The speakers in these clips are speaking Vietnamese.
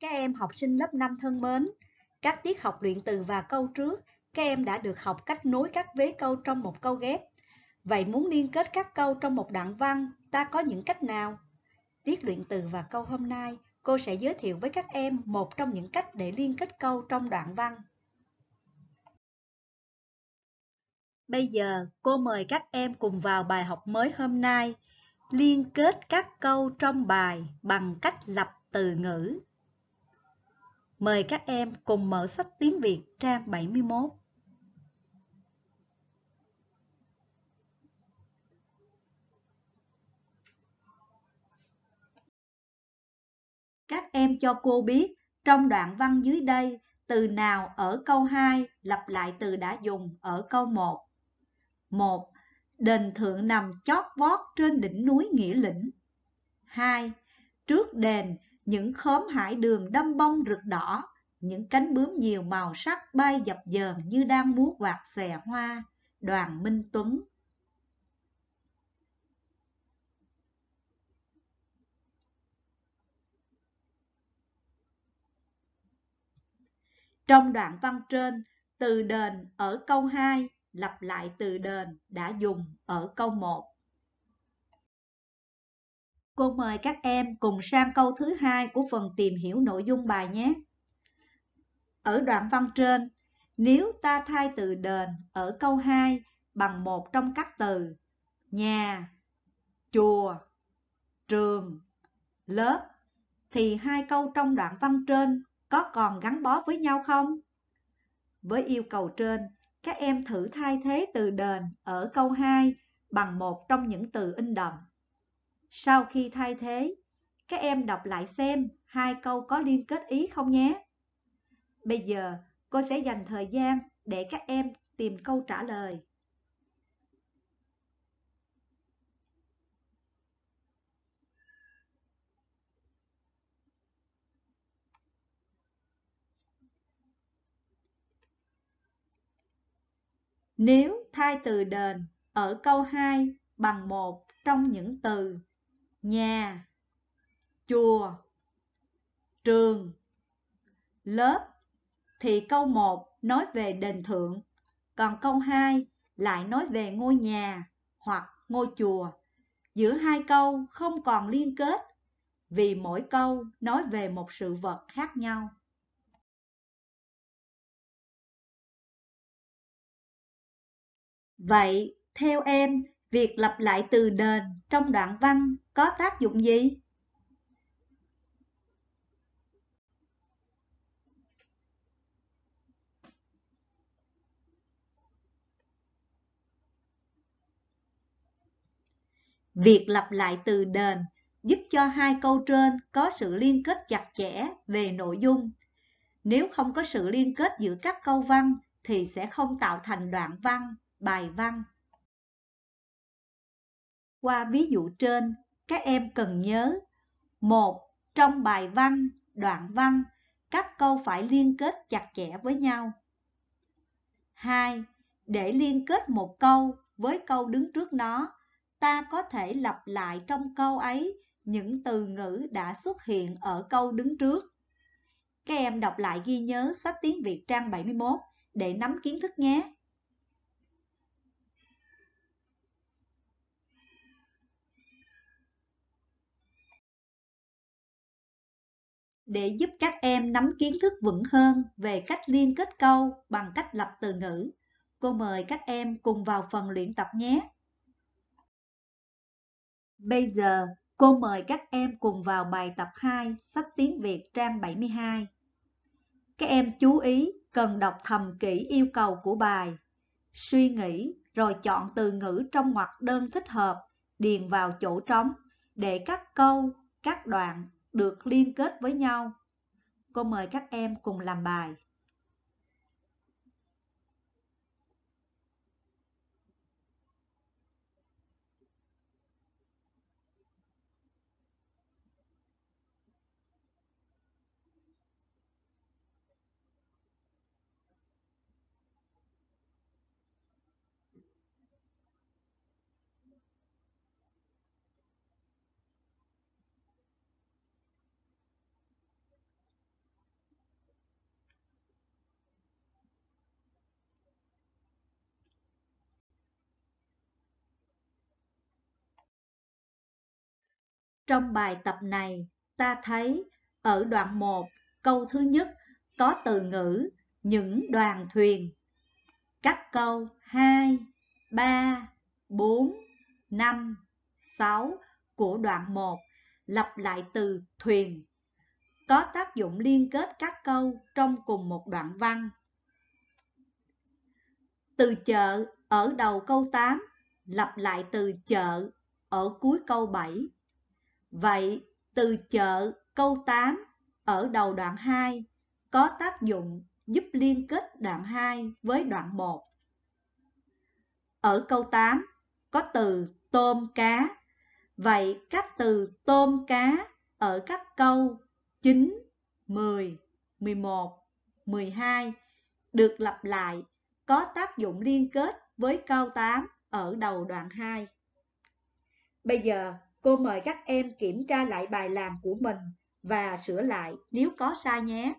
Các em học sinh lớp 5 thân mến, các tiết học luyện từ và câu trước, các em đã được học cách nối các vế câu trong một câu ghép. Vậy muốn liên kết các câu trong một đoạn văn, ta có những cách nào? Tiết luyện từ và câu hôm nay, cô sẽ giới thiệu với các em một trong những cách để liên kết câu trong đoạn văn. Bây giờ, cô mời các em cùng vào bài học mới hôm nay, liên kết các câu trong bài bằng cách lập từ ngữ. Mời các em cùng mở sách tiếng Việt trang 71. Các em cho cô biết trong đoạn văn dưới đây từ nào ở câu 2 lặp lại từ đã dùng ở câu 1. 1. Đền thượng nằm chót vót trên đỉnh núi Nghĩa Lĩnh. 2. Trước đền những khóm hải đường đâm bông rực đỏ, những cánh bướm nhiều màu sắc bay dập dờn như đang múa quạt xè hoa, đoàn Minh Tuấn. Trong đoạn văn trên, từ đền ở câu 2 lặp lại từ đền đã dùng ở câu 1. Cô mời các em cùng sang câu thứ hai của phần tìm hiểu nội dung bài nhé. Ở đoạn văn trên, nếu ta thay từ đền ở câu 2 bằng một trong các từ nhà, chùa, trường, lớp thì hai câu trong đoạn văn trên có còn gắn bó với nhau không? Với yêu cầu trên, các em thử thay thế từ đền ở câu 2 bằng một trong những từ in đậm. Sau khi thay thế, các em đọc lại xem hai câu có liên kết ý không nhé. Bây giờ, cô sẽ dành thời gian để các em tìm câu trả lời. Nếu thay từ đền ở câu 2 bằng một trong những từ nhà chùa trường lớp thì câu 1 nói về đền thượng, còn câu 2 lại nói về ngôi nhà hoặc ngôi chùa. Giữa hai câu không còn liên kết vì mỗi câu nói về một sự vật khác nhau. Vậy, theo em Việc lặp lại từ đền trong đoạn văn có tác dụng gì? Việc lặp lại từ đền giúp cho hai câu trên có sự liên kết chặt chẽ về nội dung. Nếu không có sự liên kết giữa các câu văn thì sẽ không tạo thành đoạn văn, bài văn qua ví dụ trên, các em cần nhớ một Trong bài văn, đoạn văn, các câu phải liên kết chặt chẽ với nhau. 2. Để liên kết một câu với câu đứng trước nó, ta có thể lặp lại trong câu ấy những từ ngữ đã xuất hiện ở câu đứng trước. Các em đọc lại ghi nhớ sách tiếng Việt trang 71 để nắm kiến thức nhé. để giúp các em nắm kiến thức vững hơn về cách liên kết câu bằng cách lập từ ngữ. Cô mời các em cùng vào phần luyện tập nhé. Bây giờ, cô mời các em cùng vào bài tập 2 sách tiếng Việt trang 72. Các em chú ý cần đọc thầm kỹ yêu cầu của bài, suy nghĩ rồi chọn từ ngữ trong ngoặc đơn thích hợp điền vào chỗ trống để các câu, các đoạn được liên kết với nhau. Cô mời các em cùng làm bài. Trong bài tập này, ta thấy ở đoạn 1, câu thứ nhất có từ ngữ những đoàn thuyền. Các câu 2, 3, 4, 5, 6 của đoạn 1 lặp lại từ thuyền có tác dụng liên kết các câu trong cùng một đoạn văn. Từ chợ ở đầu câu 8 lặp lại từ chợ ở cuối câu 7 Vậy, từ chợ câu 8 ở đầu đoạn 2 có tác dụng giúp liên kết đoạn 2 với đoạn 1. Ở câu 8 có từ tôm cá. Vậy các từ tôm cá ở các câu 9, 10, 11, 12 được lặp lại có tác dụng liên kết với câu 8 ở đầu đoạn 2. Bây giờ Cô mời các em kiểm tra lại bài làm của mình và sửa lại nếu có sai nhé.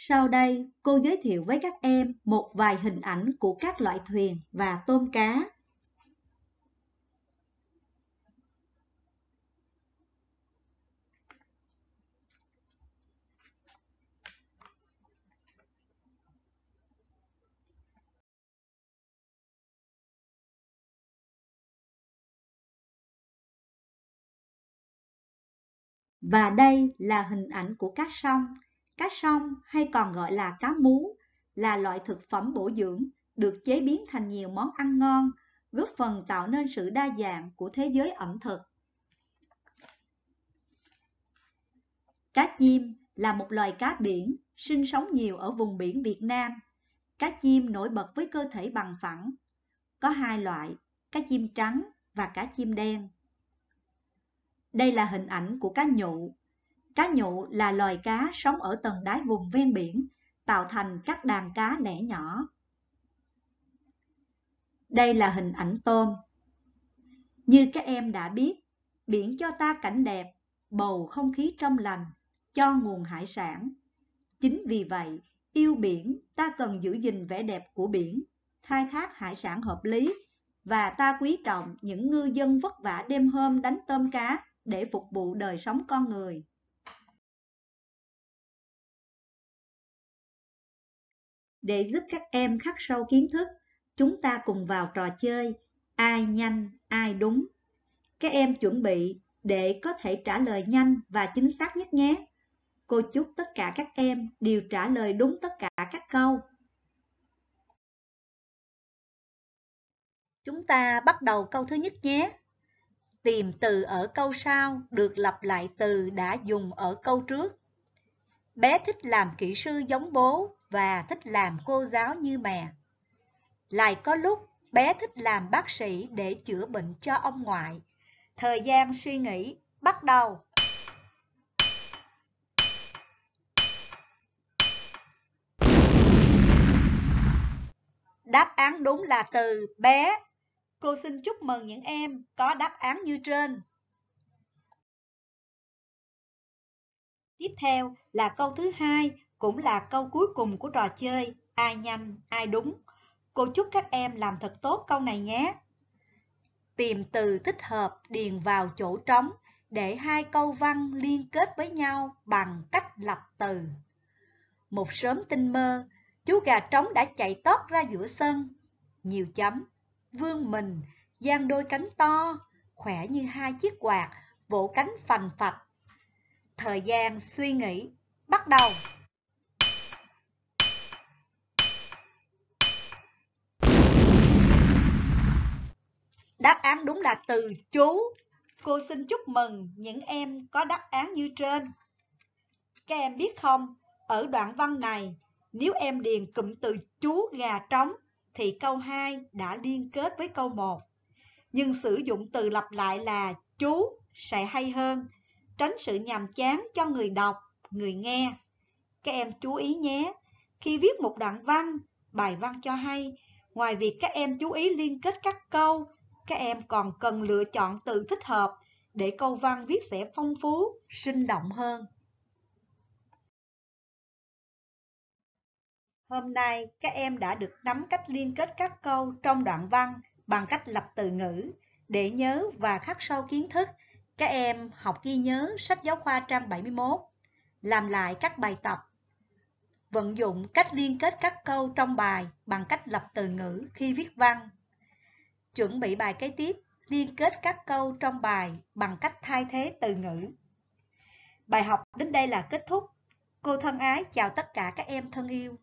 Sau đây, cô giới thiệu với các em một vài hình ảnh của các loại thuyền và tôm cá. Và đây là hình ảnh của cá song, Cá song hay còn gọi là cá mú là loại thực phẩm bổ dưỡng được chế biến thành nhiều món ăn ngon, góp phần tạo nên sự đa dạng của thế giới ẩm thực. Cá chim là một loài cá biển sinh sống nhiều ở vùng biển Việt Nam. Cá chim nổi bật với cơ thể bằng phẳng. Có hai loại, cá chim trắng và cá chim đen. Đây là hình ảnh của cá nhụ. Cá nhụ là loài cá sống ở tầng đáy vùng ven biển, tạo thành các đàn cá lẻ nhỏ. Đây là hình ảnh tôm. Như các em đã biết, biển cho ta cảnh đẹp, bầu không khí trong lành, cho nguồn hải sản. Chính vì vậy, yêu biển, ta cần giữ gìn vẻ đẹp của biển, khai thác hải sản hợp lý và ta quý trọng những ngư dân vất vả đêm hôm đánh tôm cá để phục vụ đời sống con người để giúp các em khắc sâu kiến thức chúng ta cùng vào trò chơi ai nhanh ai đúng các em chuẩn bị để có thể trả lời nhanh và chính xác nhất nhé cô chúc tất cả các em đều trả lời đúng tất cả các câu chúng ta bắt đầu câu thứ nhất nhé tìm từ ở câu sau được lặp lại từ đã dùng ở câu trước. Bé thích làm kỹ sư giống bố và thích làm cô giáo như mẹ. Lại có lúc bé thích làm bác sĩ để chữa bệnh cho ông ngoại. Thời gian suy nghĩ bắt đầu. Đáp án đúng là từ bé Cô xin chúc mừng những em có đáp án như trên. Tiếp theo là câu thứ hai, cũng là câu cuối cùng của trò chơi, ai nhanh, ai đúng. Cô chúc các em làm thật tốt câu này nhé. Tìm từ thích hợp điền vào chỗ trống để hai câu văn liên kết với nhau bằng cách lập từ. Một sớm tinh mơ, chú gà trống đã chạy tót ra giữa sân. Nhiều chấm, vương mình, giang đôi cánh to, khỏe như hai chiếc quạt, vỗ cánh phành phạch. Thời gian suy nghĩ, bắt đầu! Đáp án đúng là từ chú. Cô xin chúc mừng những em có đáp án như trên. Các em biết không, ở đoạn văn này, nếu em điền cụm từ chú gà trống thì câu 2 đã liên kết với câu 1. Nhưng sử dụng từ lặp lại là chú sẽ hay hơn, tránh sự nhàm chán cho người đọc, người nghe. Các em chú ý nhé, khi viết một đoạn văn, bài văn cho hay, ngoài việc các em chú ý liên kết các câu, các em còn cần lựa chọn từ thích hợp để câu văn viết sẽ phong phú, sinh động hơn. Hôm nay các em đã được nắm cách liên kết các câu trong đoạn văn bằng cách lập từ ngữ. Để nhớ và khắc sâu kiến thức, các em học ghi nhớ sách giáo khoa trang 71, làm lại các bài tập. Vận dụng cách liên kết các câu trong bài bằng cách lập từ ngữ khi viết văn. Chuẩn bị bài kế tiếp, liên kết các câu trong bài bằng cách thay thế từ ngữ. Bài học đến đây là kết thúc. Cô thân ái chào tất cả các em thân yêu.